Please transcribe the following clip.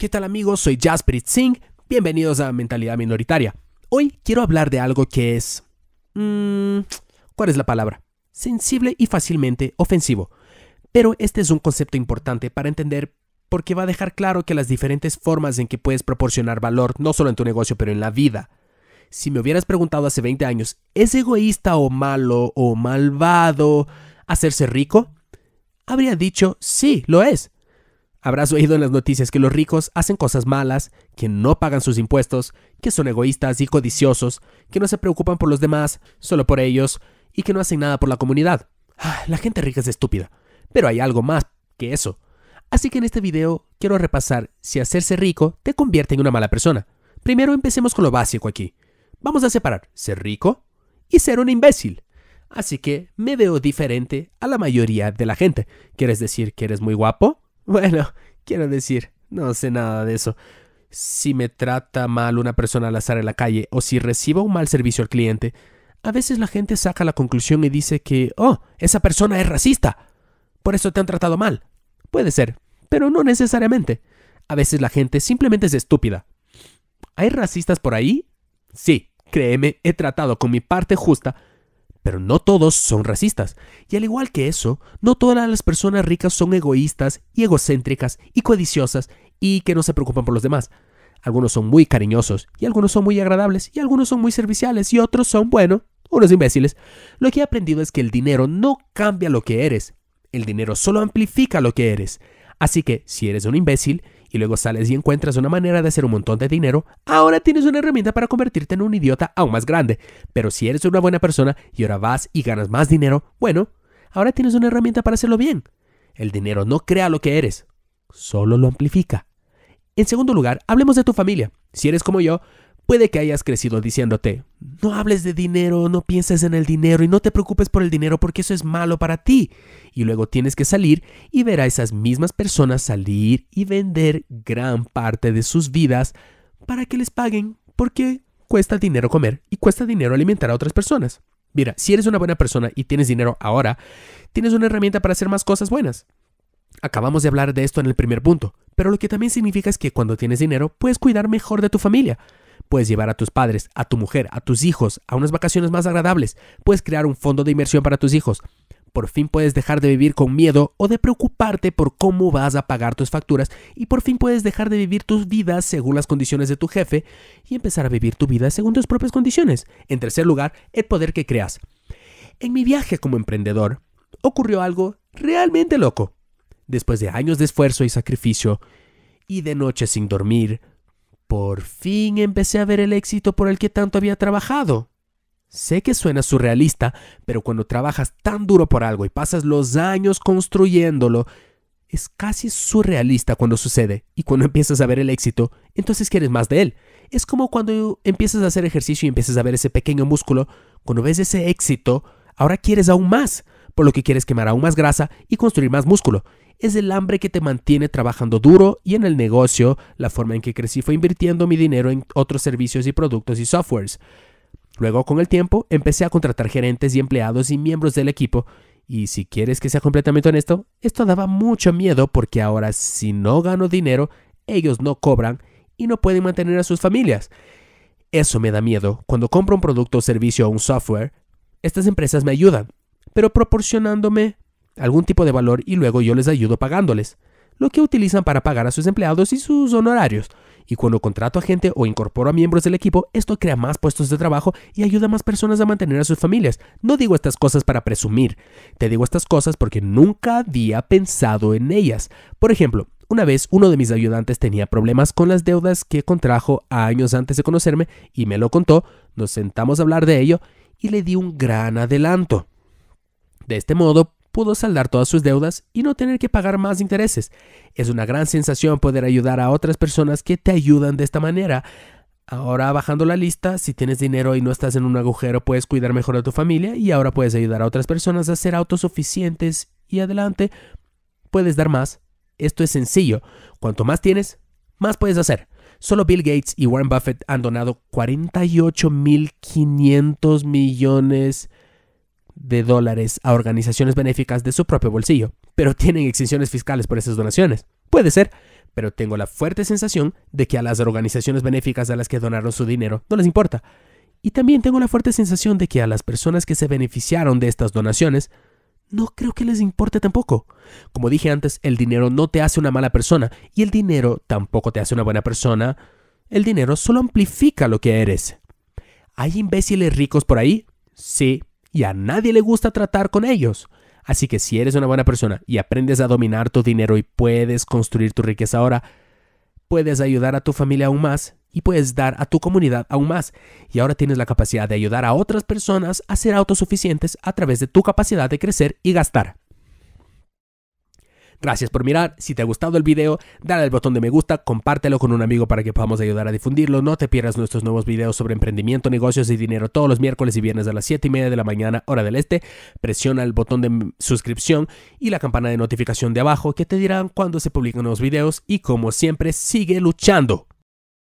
¿Qué tal amigos? Soy Jasper Singh, bienvenidos a Mentalidad Minoritaria. Hoy quiero hablar de algo que es... Mm, ¿Cuál es la palabra? Sensible y fácilmente ofensivo. Pero este es un concepto importante para entender porque va a dejar claro que las diferentes formas en que puedes proporcionar valor, no solo en tu negocio, pero en la vida. Si me hubieras preguntado hace 20 años, ¿es egoísta o malo o malvado hacerse rico? Habría dicho, sí, lo es Habrás oído en las noticias que los ricos hacen cosas malas, que no pagan sus impuestos, que son egoístas y codiciosos, que no se preocupan por los demás, solo por ellos, y que no hacen nada por la comunidad. Ah, la gente rica es estúpida, pero hay algo más que eso. Así que en este video quiero repasar si hacerse rico te convierte en una mala persona. Primero empecemos con lo básico aquí. Vamos a separar ser rico y ser un imbécil. Así que me veo diferente a la mayoría de la gente. ¿Quieres decir que eres muy guapo? Bueno, quiero decir, no sé nada de eso. Si me trata mal una persona al azar en la calle o si recibo un mal servicio al cliente, a veces la gente saca la conclusión y dice que, oh, esa persona es racista. Por eso te han tratado mal. Puede ser, pero no necesariamente. A veces la gente simplemente es estúpida. ¿Hay racistas por ahí? Sí, créeme, he tratado con mi parte justa pero no todos son racistas. Y al igual que eso, no todas las personas ricas son egoístas y egocéntricas y codiciosas y que no se preocupan por los demás. Algunos son muy cariñosos y algunos son muy agradables y algunos son muy serviciales y otros son, bueno, unos imbéciles. Lo que he aprendido es que el dinero no cambia lo que eres. El dinero solo amplifica lo que eres. Así que si eres un imbécil, y luego sales y encuentras una manera de hacer un montón de dinero, ahora tienes una herramienta para convertirte en un idiota aún más grande. Pero si eres una buena persona y ahora vas y ganas más dinero, bueno, ahora tienes una herramienta para hacerlo bien. El dinero no crea lo que eres, solo lo amplifica. En segundo lugar, hablemos de tu familia. Si eres como yo, Puede que hayas crecido diciéndote, no hables de dinero, no pienses en el dinero y no te preocupes por el dinero porque eso es malo para ti. Y luego tienes que salir y ver a esas mismas personas salir y vender gran parte de sus vidas para que les paguen porque cuesta dinero comer y cuesta dinero alimentar a otras personas. Mira, si eres una buena persona y tienes dinero ahora, tienes una herramienta para hacer más cosas buenas. Acabamos de hablar de esto en el primer punto, pero lo que también significa es que cuando tienes dinero puedes cuidar mejor de tu familia. Puedes llevar a tus padres, a tu mujer, a tus hijos a unas vacaciones más agradables. Puedes crear un fondo de inversión para tus hijos. Por fin puedes dejar de vivir con miedo o de preocuparte por cómo vas a pagar tus facturas y por fin puedes dejar de vivir tus vidas según las condiciones de tu jefe y empezar a vivir tu vida según tus propias condiciones. En tercer lugar, el poder que creas. En mi viaje como emprendedor, ocurrió algo realmente loco. Después de años de esfuerzo y sacrificio, y de noche sin dormir, por fin empecé a ver el éxito por el que tanto había trabajado. Sé que suena surrealista, pero cuando trabajas tan duro por algo y pasas los años construyéndolo, es casi surrealista cuando sucede y cuando empiezas a ver el éxito, entonces quieres más de él. Es como cuando empiezas a hacer ejercicio y empiezas a ver ese pequeño músculo, cuando ves ese éxito, ahora quieres aún más, por lo que quieres quemar aún más grasa y construir más músculo es el hambre que te mantiene trabajando duro y en el negocio, la forma en que crecí fue invirtiendo mi dinero en otros servicios y productos y softwares. Luego, con el tiempo, empecé a contratar gerentes y empleados y miembros del equipo. Y si quieres que sea completamente honesto, esto daba mucho miedo porque ahora si no gano dinero, ellos no cobran y no pueden mantener a sus familias. Eso me da miedo. Cuando compro un producto, o servicio o un software, estas empresas me ayudan, pero proporcionándome algún tipo de valor y luego yo les ayudo pagándoles, lo que utilizan para pagar a sus empleados y sus honorarios. Y cuando contrato a gente o incorporo a miembros del equipo, esto crea más puestos de trabajo y ayuda a más personas a mantener a sus familias. No digo estas cosas para presumir, te digo estas cosas porque nunca había pensado en ellas. Por ejemplo, una vez uno de mis ayudantes tenía problemas con las deudas que contrajo años antes de conocerme y me lo contó, nos sentamos a hablar de ello y le di un gran adelanto. De este modo pudo saldar todas sus deudas y no tener que pagar más intereses. Es una gran sensación poder ayudar a otras personas que te ayudan de esta manera. Ahora bajando la lista, si tienes dinero y no estás en un agujero, puedes cuidar mejor a tu familia y ahora puedes ayudar a otras personas a ser autosuficientes y adelante puedes dar más. Esto es sencillo. Cuanto más tienes, más puedes hacer. Solo Bill Gates y Warren Buffett han donado 48.500 millones de dólares a organizaciones benéficas de su propio bolsillo, pero tienen exenciones fiscales por esas donaciones. Puede ser, pero tengo la fuerte sensación de que a las organizaciones benéficas a las que donaron su dinero no les importa. Y también tengo la fuerte sensación de que a las personas que se beneficiaron de estas donaciones no creo que les importe tampoco. Como dije antes, el dinero no te hace una mala persona y el dinero tampoco te hace una buena persona. El dinero solo amplifica lo que eres. ¿Hay imbéciles ricos por ahí? Sí, y a nadie le gusta tratar con ellos. Así que si eres una buena persona y aprendes a dominar tu dinero y puedes construir tu riqueza ahora, puedes ayudar a tu familia aún más y puedes dar a tu comunidad aún más. Y ahora tienes la capacidad de ayudar a otras personas a ser autosuficientes a través de tu capacidad de crecer y gastar. Gracias por mirar, si te ha gustado el video, dale al botón de me gusta, compártelo con un amigo para que podamos ayudar a difundirlo, no te pierdas nuestros nuevos videos sobre emprendimiento, negocios y dinero todos los miércoles y viernes a las 7 y media de la mañana, hora del este, presiona el botón de suscripción y la campana de notificación de abajo que te dirán cuando se publican nuevos videos y como siempre sigue luchando.